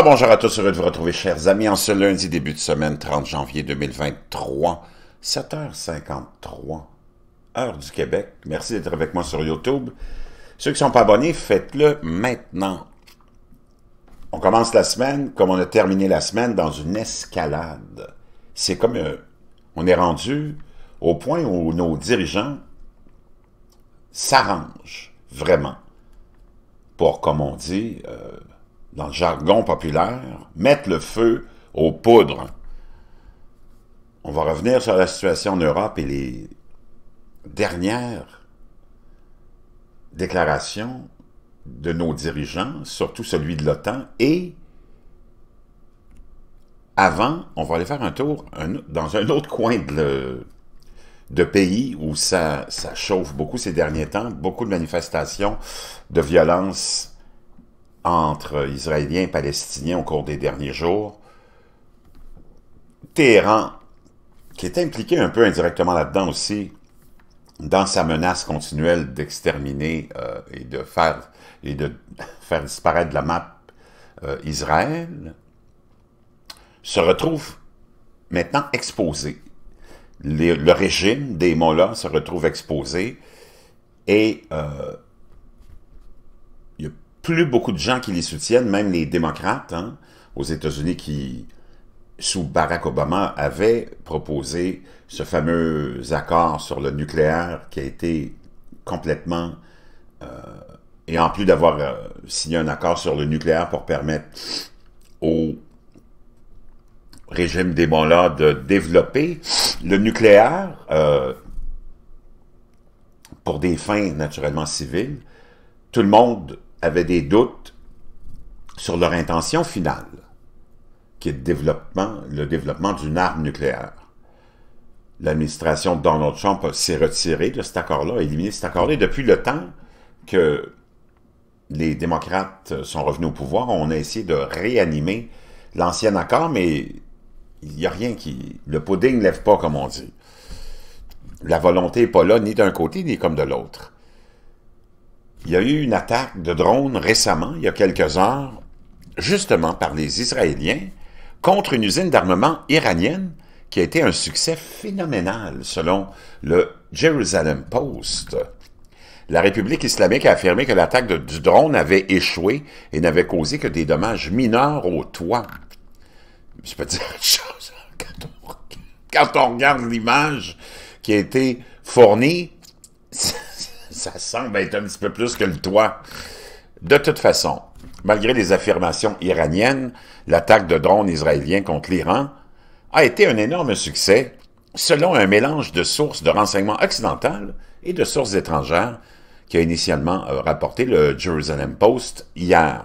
Ah, bonjour à tous, heureux de vous retrouver, chers amis, en ce lundi début de semaine, 30 janvier 2023, 7h53, heure du Québec. Merci d'être avec moi sur YouTube. Ceux qui ne sont pas abonnés, faites-le maintenant. On commence la semaine comme on a terminé la semaine dans une escalade. C'est comme euh, on est rendu au point où nos dirigeants s'arrangent vraiment pour, comme on dit, euh, dans le jargon populaire, mettre le feu aux poudres. On va revenir sur la situation en Europe et les dernières déclarations de nos dirigeants, surtout celui de l'OTAN, et avant, on va aller faire un tour dans un autre coin de, de pays où ça, ça chauffe beaucoup ces derniers temps, beaucoup de manifestations de violence entre Israéliens et Palestiniens au cours des derniers jours. Téhéran, qui est impliqué un peu indirectement là-dedans aussi, dans sa menace continuelle d'exterminer euh, et de faire et de faire disparaître de la map euh, Israël, se retrouve maintenant exposé. le régime des Mollahs se retrouve exposé et euh, plus beaucoup de gens qui les soutiennent, même les démocrates hein, aux États-Unis qui, sous Barack Obama, avaient proposé ce fameux accord sur le nucléaire qui a été complètement... Euh, et en plus d'avoir euh, signé un accord sur le nucléaire pour permettre au régime des là de développer le nucléaire euh, pour des fins naturellement civiles, tout le monde avaient des doutes sur leur intention finale, qui est le développement, d'une arme nucléaire. L'administration de Donald Trump s'est retirée de cet accord-là, a éliminé cet accord-là. Et depuis le temps que les démocrates sont revenus au pouvoir, on a essayé de réanimer l'ancien accord, mais il n'y a rien qui... Le pudding ne lève pas, comme on dit. La volonté n'est pas là, ni d'un côté, ni comme de l'autre. Il y a eu une attaque de drone récemment, il y a quelques heures, justement par les Israéliens, contre une usine d'armement iranienne qui a été un succès phénoménal, selon le Jerusalem Post. La République islamique a affirmé que l'attaque du drone avait échoué et n'avait causé que des dommages mineurs au toit. Je peux dire une chose, hein, quand quand on regarde l'image qui a été fournie, ça semble être un petit peu plus que le toit. De toute façon, malgré les affirmations iraniennes, l'attaque de drones israéliens contre l'Iran a été un énorme succès selon un mélange de sources de renseignements occidentales et de sources étrangères qui a initialement euh, rapporté le Jerusalem Post hier.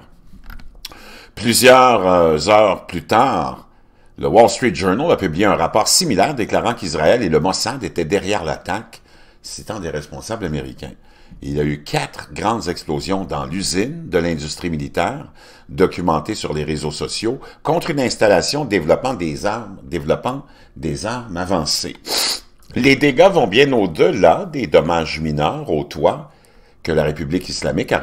Plusieurs euh, heures plus tard, le Wall Street Journal a publié un rapport similaire déclarant qu'Israël et le Mossad étaient derrière l'attaque, citant des responsables américains. Il y a eu quatre grandes explosions dans l'usine de l'industrie militaire, documentées sur les réseaux sociaux, contre une installation développant des armes, développant des armes avancées. Les dégâts vont bien au-delà des dommages mineurs au toit que la République islamique a,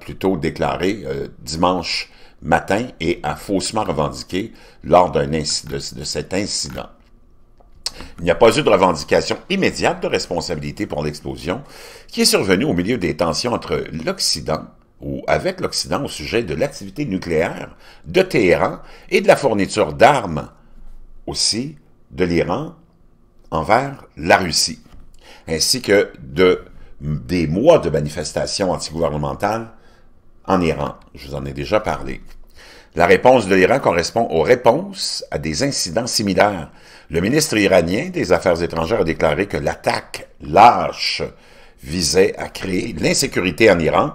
plutôt déclaré euh, dimanche matin et a faussement revendiqué lors d'un de cet incident. Il n'y a pas eu de revendication immédiate de responsabilité pour l'explosion qui est survenue au milieu des tensions entre l'Occident ou avec l'Occident au sujet de l'activité nucléaire de Téhéran et de la fourniture d'armes aussi de l'Iran envers la Russie, ainsi que de, des mois de manifestations antigouvernementales en Iran. Je vous en ai déjà parlé. La réponse de l'Iran correspond aux réponses à des incidents similaires le ministre iranien des Affaires étrangères a déclaré que l'attaque lâche visait à créer l'insécurité en Iran.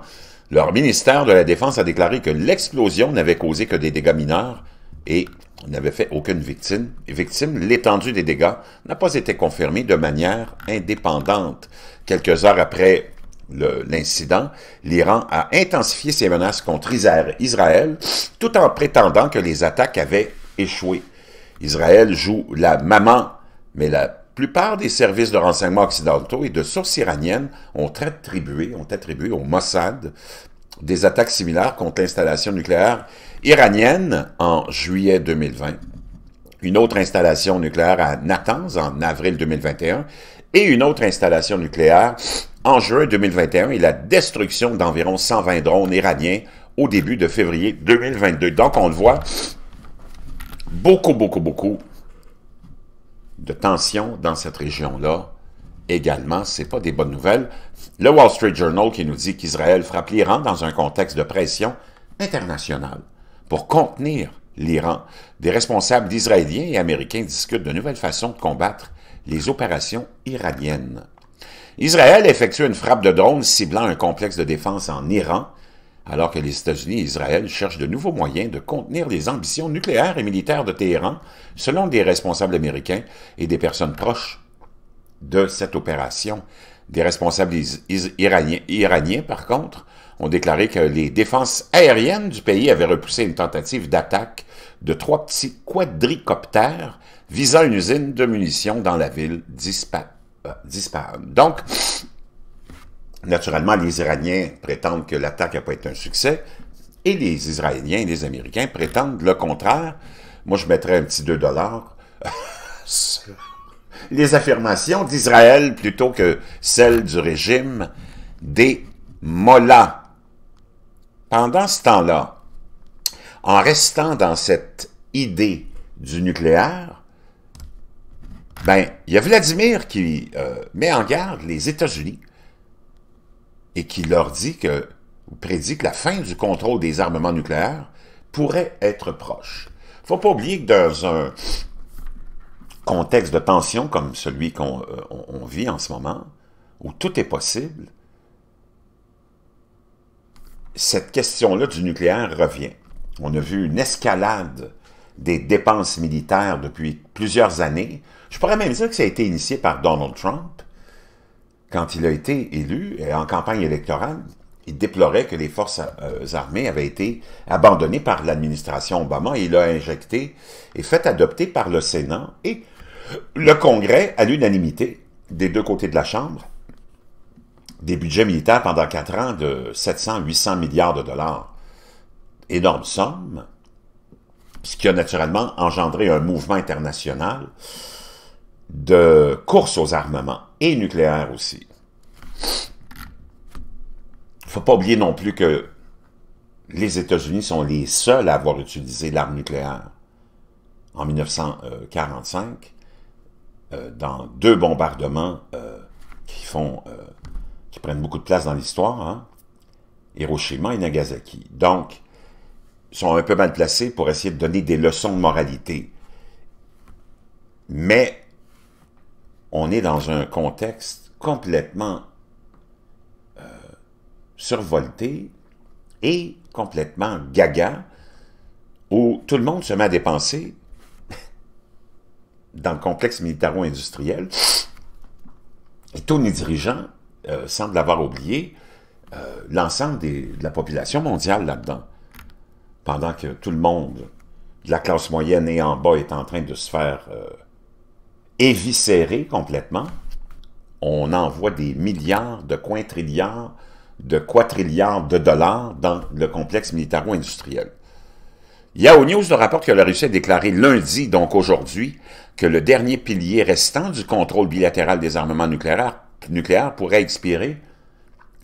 Leur ministère de la Défense a déclaré que l'explosion n'avait causé que des dégâts mineurs et n'avait fait aucune victime. victime L'étendue des dégâts n'a pas été confirmée de manière indépendante. Quelques heures après l'incident, l'Iran a intensifié ses menaces contre Israël, tout en prétendant que les attaques avaient échoué. Israël joue la maman, mais la plupart des services de renseignement occidentaux et de sources iraniennes ont attribué, ont attribué au Mossad des attaques similaires contre l'installation nucléaire iranienne en juillet 2020, une autre installation nucléaire à Natanz en avril 2021 et une autre installation nucléaire en juin 2021 et la destruction d'environ 120 drones iraniens au début de février 2022. Donc, on le voit, beaucoup, beaucoup, beaucoup de tensions dans cette région-là. Également, ce n'est pas des bonnes nouvelles. Le Wall Street Journal qui nous dit qu'Israël frappe l'Iran dans un contexte de pression internationale pour contenir l'Iran. Des responsables israéliens et Américains discutent de nouvelles façons de combattre les opérations iraniennes. Israël effectue une frappe de drone ciblant un complexe de défense en Iran alors que les États-Unis et Israël cherchent de nouveaux moyens de contenir les ambitions nucléaires et militaires de Téhéran, selon des responsables américains et des personnes proches de cette opération. Des responsables iraniens, iraniens, par contre, ont déclaré que les défenses aériennes du pays avaient repoussé une tentative d'attaque de trois petits quadricoptères visant une usine de munitions dans la ville euh, d'Ispahan. Donc, Naturellement, les Iraniens prétendent que l'attaque n'a pas été un succès, et les Israéliens et les Américains prétendent le contraire. Moi, je mettrais un petit 2 dollars les affirmations d'Israël plutôt que celles du régime des Mollahs. Pendant ce temps-là, en restant dans cette idée du nucléaire, ben, il y a Vladimir qui euh, met en garde les États-Unis et qui leur dit que, prédit que la fin du contrôle des armements nucléaires pourrait être proche. faut pas oublier que dans un contexte de tension comme celui qu'on euh, vit en ce moment, où tout est possible, cette question-là du nucléaire revient. On a vu une escalade des dépenses militaires depuis plusieurs années. Je pourrais même dire que ça a été initié par Donald Trump, quand il a été élu euh, en campagne électorale, il déplorait que les forces euh, armées avaient été abandonnées par l'administration Obama et il a injecté et fait adopter par le Sénat et le Congrès à l'unanimité des deux côtés de la Chambre des budgets militaires pendant quatre ans de 700-800 milliards de dollars. Énorme somme, ce qui a naturellement engendré un mouvement international de course aux armements et nucléaire aussi. Faut pas oublier non plus que les États-Unis sont les seuls à avoir utilisé l'arme nucléaire. En 1945, euh, dans deux bombardements euh, qui font, euh, qui prennent beaucoup de place dans l'histoire, hein. Hiroshima et Nagasaki. Donc, ils sont un peu mal placés pour essayer de donner des leçons de moralité. Mais on est dans un contexte complètement euh, survolté et complètement gaga, où tout le monde se met à dépenser dans le complexe militaro-industriel, et tous nos dirigeants euh, semblent avoir oublié euh, l'ensemble de la population mondiale là-dedans, pendant que tout le monde, de la classe moyenne et en bas, est en train de se faire éviscéré complètement, on envoie des milliards de quintrilliards, de quadrilliards de dollars dans le complexe militaro-industriel. Yahoo News le rapporte que la Russie a déclaré lundi, donc aujourd'hui, que le dernier pilier restant du contrôle bilatéral des armements nucléaires, nucléaires pourrait expirer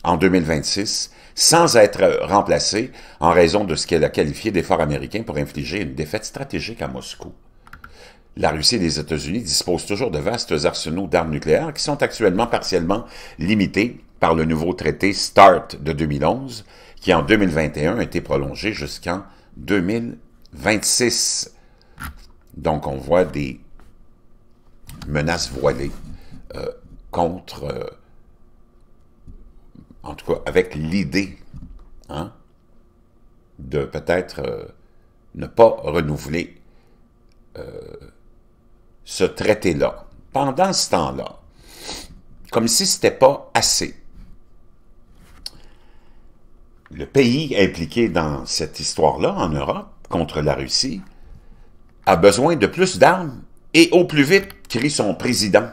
en 2026 sans être remplacé en raison de ce qu'elle a qualifié d'efforts américains pour infliger une défaite stratégique à Moscou. La Russie et les États-Unis disposent toujours de vastes arsenaux d'armes nucléaires qui sont actuellement partiellement limités par le nouveau traité START de 2011, qui en 2021 a été prolongé jusqu'en 2026. Donc on voit des menaces voilées euh, contre, euh, en tout cas avec l'idée hein, de peut-être euh, ne pas renouveler ce traité-là, pendant ce temps-là, comme si ce n'était pas assez. Le pays impliqué dans cette histoire-là, en Europe, contre la Russie, a besoin de plus d'armes et au plus vite, crie son président.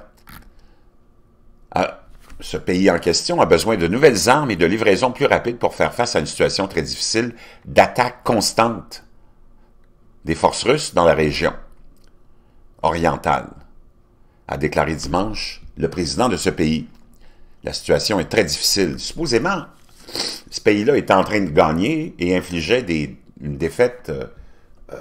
Ah, ce pays en question a besoin de nouvelles armes et de livraisons plus rapides pour faire face à une situation très difficile d'attaque constante des forces russes dans la région orientale, a déclaré dimanche le président de ce pays. La situation est très difficile. Supposément, ce pays-là est en train de gagner et infligeait des, une défaite euh, euh,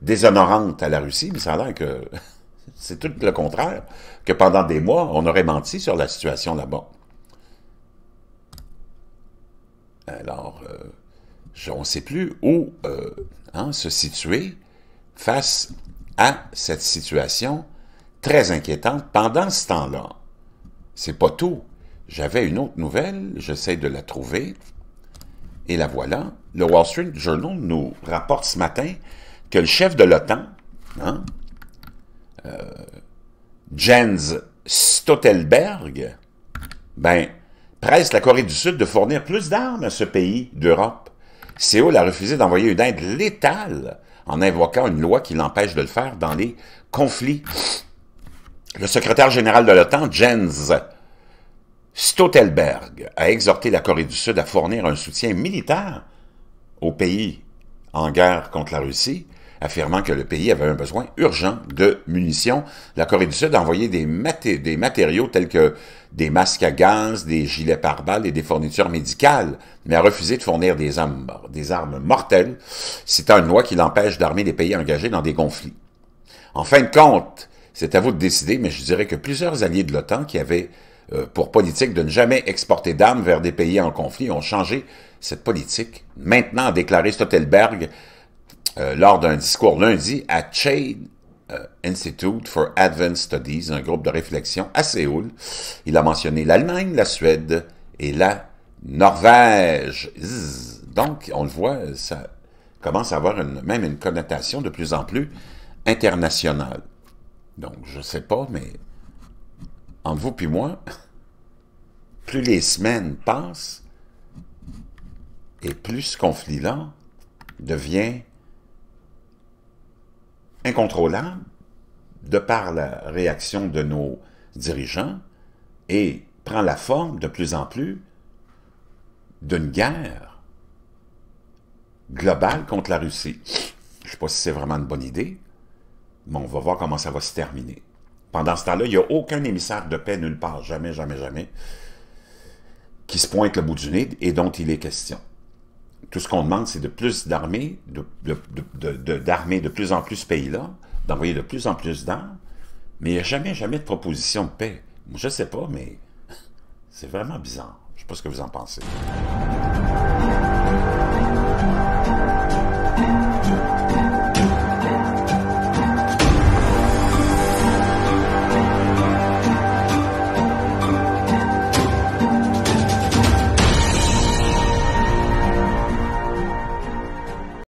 déshonorante à la Russie, mais ça a l'air que c'est tout le contraire, que pendant des mois, on aurait menti sur la situation là-bas. Alors, euh, on ne sait plus où hein, se situer face à cette situation très inquiétante pendant ce temps-là. C'est pas tout. J'avais une autre nouvelle, j'essaie de la trouver, et la voilà. Le Wall Street Journal nous rapporte ce matin que le chef de l'OTAN, hein, euh, Jens Stoltenberg, ben, presse la Corée du Sud de fournir plus d'armes à ce pays d'Europe. Séoul a refusé d'envoyer une aide létale en invoquant une loi qui l'empêche de le faire dans les conflits. Le secrétaire général de l'OTAN, Jens Stoltenberg, a exhorté la Corée du Sud à fournir un soutien militaire au pays en guerre contre la Russie affirmant que le pays avait un besoin urgent de munitions. La Corée du Sud a envoyé des, matériaux tels que des masques à gaz, des gilets pare-balles et des fournitures médicales, mais a refusé de fournir des armes, mortelles, C'est une loi qui l'empêche d'armer les pays engagés dans des conflits. En fin de compte, c'est à vous de décider, mais je dirais que plusieurs alliés de l'OTAN qui avaient euh, pour politique de ne jamais exporter d'armes vers des pays en conflit ont changé cette politique. Maintenant, a déclaré Stoltenberg, euh, lors d'un discours lundi à Chade euh, Institute for Advanced Studies, un groupe de réflexion à Séoul. Il a mentionné l'Allemagne, la Suède et la Norvège. Donc, on le voit, ça commence à avoir même une connotation de plus en plus internationale. Donc, je ne sais pas, mais en vous puis moi, plus les semaines passent et plus ce conflit-là devient incontrôlable de par la réaction de nos dirigeants et prend la forme de plus en plus d'une guerre globale contre la Russie. Je ne sais pas si c'est vraiment une bonne idée, mais on va voir comment ça va se terminer. Pendant ce temps-là, il n'y a aucun émissaire de paix nulle part, jamais, jamais, jamais, qui se pointe le bout du nez et dont il est question tout ce qu'on demande, c'est de plus d'armées, de, de, de, plus en plus ce pays-là, d'envoyer de plus en plus d'armes, mais il n'y a jamais, jamais de proposition de paix. je ne sais pas, mais c'est vraiment bizarre. Je ne sais pas ce que vous en pensez.